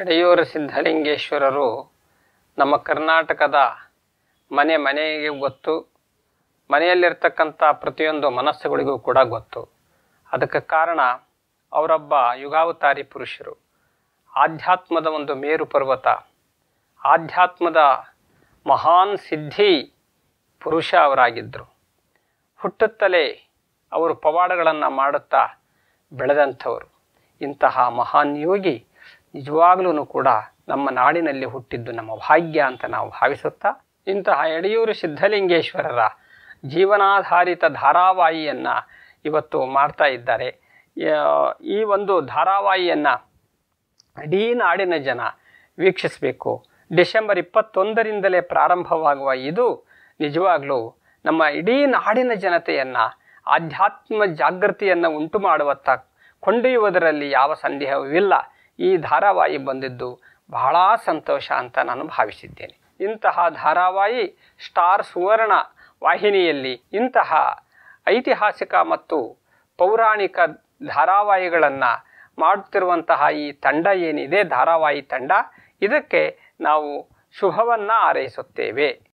ಎಡೆಯೂರ ಸಿದ್ಧಲಿಂಗೇಶ್ವರರು ನಮ್ಮ ಕರ್ನಾಟಕದ ಮನೆ ಮನೆಗೆ ಗೊತ್ತು ಮನೆಯಲ್ಲಿರ್ತಕ್ಕಂಥ ಪ್ರತಿಯೊಂದು ಮನಸ್ಸುಗಳಿಗೂ ಕೂಡ ಗೊತ್ತು ಅದಕ್ಕೆ ಕಾರಣ ಅವರೊಬ್ಬ ಯುಗಾವತಾರಿ ಪುರುಷರು ಆಧ್ಯಾತ್ಮದ ಒಂದು ಮೇರು ಪರ್ವತ ಆಧ್ಯಾತ್ಮದ ಮಹಾನ್ ಸಿದ್ಧಿ ಪುರುಷ ಅವರಾಗಿದ್ದರು ಹುಟ್ಟುತ್ತಲೇ ಅವರು ಪವಾಡಗಳನ್ನು ಮಾಡುತ್ತಾ ಬೆಳೆದಂಥವರು ಇಂತಹ ಮಹಾನ್ ಯೋಗಿ ನಿಜವಾಗ್ಲೂ ಕೂಡ ನಮ್ಮ ನಾಡಿನಲ್ಲಿ ಹುಟ್ಟಿದ್ದು ನಮ್ಮ ಭಾಗ್ಯ ಅಂತ ನಾವು ಭಾವಿಸುತ್ತಾ ಇಂತಹ ಎಡೆಯೂರು ಸಿದ್ಧಲಿಂಗೇಶ್ವರರ ಜೀವನಾಧಾರಿತ ಧಾರಾವಾಹಿಯನ್ನು ಇವತ್ತು ಮಾಡ್ತಾ ಇದ್ದಾರೆ ಈ ಒಂದು ಧಾರಾವಾಹಿಯನ್ನು ಇಡೀ ನಾಡಿನ ಜನ ವೀಕ್ಷಿಸಬೇಕು ಡಿಸೆಂಬರ್ ಇಪ್ಪತ್ತೊಂದರಿಂದಲೇ ಪ್ರಾರಂಭವಾಗುವ ಇದು ನಿಜವಾಗ್ಲೂ ನಮ್ಮ ಇಡೀ ನಾಡಿನ ಜನತೆಯನ್ನು ಆಧ್ಯಾತ್ಮ ಜಾಗೃತಿಯನ್ನು ಉಂಟು ಮಾಡುವತ್ತ ಕೊಂಡೊಯ್ಯುವುದರಲ್ಲಿ ಯಾವ ಸಂದೇಹವೂ ಇಲ್ಲ ಈ ಧಾರಾವಾಹಿ ಬಂದಿದ್ದು ಬಹಳ ಸಂತೋಷ ಅಂತ ನಾನು ಭಾವಿಸಿದ್ದೇನೆ ಇಂತಹ ಧಾರಾವಾಹಿ ಸ್ಟಾರ್ ಸುವರ್ಣ ವಾಹಿನಿಯಲ್ಲಿ ಇಂತಹ ಐತಿಹಾಸಿಕ ಮತ್ತು ಪೌರಾಣಿಕ ಧಾರಾವಾಹಿಗಳನ್ನು ಮಾಡುತ್ತಿರುವಂತಹ ಈ ತಂಡ ಏನಿದೆ ಧಾರಾವಾಹಿ ತಂಡ ಇದಕ್ಕೆ ನಾವು ಶುಭವನ್ನು ಹಾರೈಸುತ್ತೇವೆ